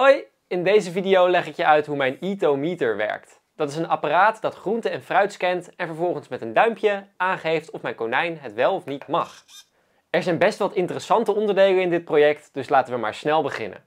Hoi, in deze video leg ik je uit hoe mijn Meter werkt. Dat is een apparaat dat groente en fruit scant en vervolgens met een duimpje aangeeft of mijn konijn het wel of niet mag. Er zijn best wat interessante onderdelen in dit project, dus laten we maar snel beginnen.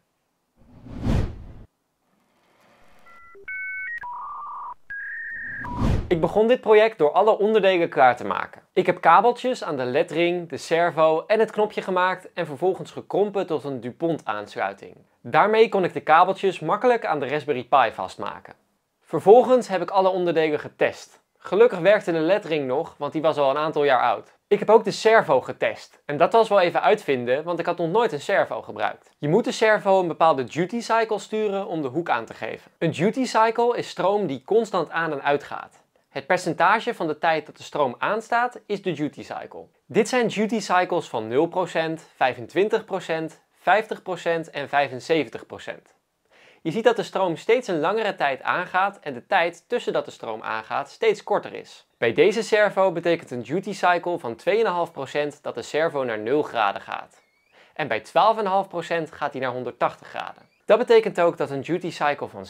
Ik begon dit project door alle onderdelen klaar te maken. Ik heb kabeltjes aan de ledring, de servo en het knopje gemaakt en vervolgens gekrompen tot een DuPont aansluiting. Daarmee kon ik de kabeltjes makkelijk aan de Raspberry Pi vastmaken. Vervolgens heb ik alle onderdelen getest. Gelukkig werkte de LEDring nog, want die was al een aantal jaar oud. Ik heb ook de servo getest. En dat was wel even uitvinden, want ik had nog nooit een servo gebruikt. Je moet de servo een bepaalde duty cycle sturen om de hoek aan te geven. Een duty cycle is stroom die constant aan en uit gaat. Het percentage van de tijd dat de stroom aanstaat is de duty cycle. Dit zijn duty cycles van 0%, 25%, 50% en 75%. Je ziet dat de stroom steeds een langere tijd aangaat en de tijd tussen dat de stroom aangaat steeds korter is. Bij deze servo betekent een duty cycle van 2,5% dat de servo naar 0 graden gaat. En bij 12,5% gaat hij naar 180 graden. Dat betekent ook dat een duty cycle van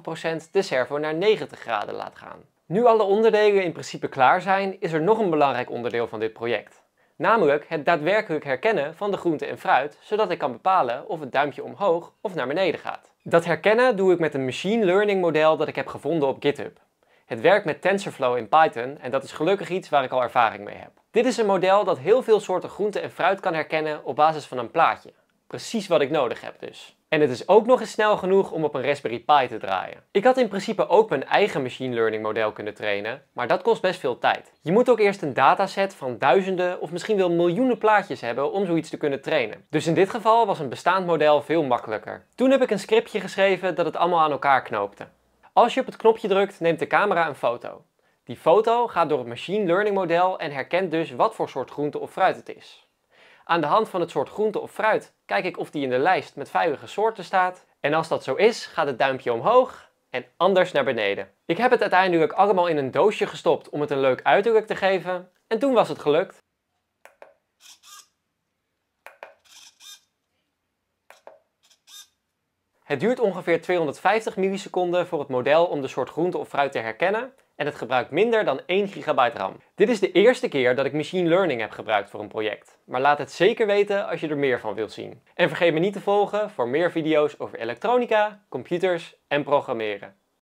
7,5% de servo naar 90 graden laat gaan. Nu alle onderdelen in principe klaar zijn, is er nog een belangrijk onderdeel van dit project. Namelijk het daadwerkelijk herkennen van de groente en fruit, zodat ik kan bepalen of het duimpje omhoog of naar beneden gaat. Dat herkennen doe ik met een machine learning model dat ik heb gevonden op GitHub. Het werkt met TensorFlow in Python en dat is gelukkig iets waar ik al ervaring mee heb. Dit is een model dat heel veel soorten groente en fruit kan herkennen op basis van een plaatje. Precies wat ik nodig heb dus. En het is ook nog eens snel genoeg om op een Raspberry Pi te draaien. Ik had in principe ook mijn eigen machine learning model kunnen trainen, maar dat kost best veel tijd. Je moet ook eerst een dataset van duizenden of misschien wel miljoenen plaatjes hebben om zoiets te kunnen trainen. Dus in dit geval was een bestaand model veel makkelijker. Toen heb ik een scriptje geschreven dat het allemaal aan elkaar knoopte. Als je op het knopje drukt, neemt de camera een foto. Die foto gaat door het machine learning model en herkent dus wat voor soort groente of fruit het is. Aan de hand van het soort groente of fruit kijk ik of die in de lijst met veilige soorten staat. En als dat zo is, gaat het duimpje omhoog en anders naar beneden. Ik heb het uiteindelijk allemaal in een doosje gestopt om het een leuk uiterlijk te geven. En toen was het gelukt. Het duurt ongeveer 250 milliseconden voor het model om de soort groente of fruit te herkennen en het gebruikt minder dan 1 GB RAM. Dit is de eerste keer dat ik machine learning heb gebruikt voor een project, maar laat het zeker weten als je er meer van wilt zien. En vergeet me niet te volgen voor meer video's over elektronica, computers en programmeren.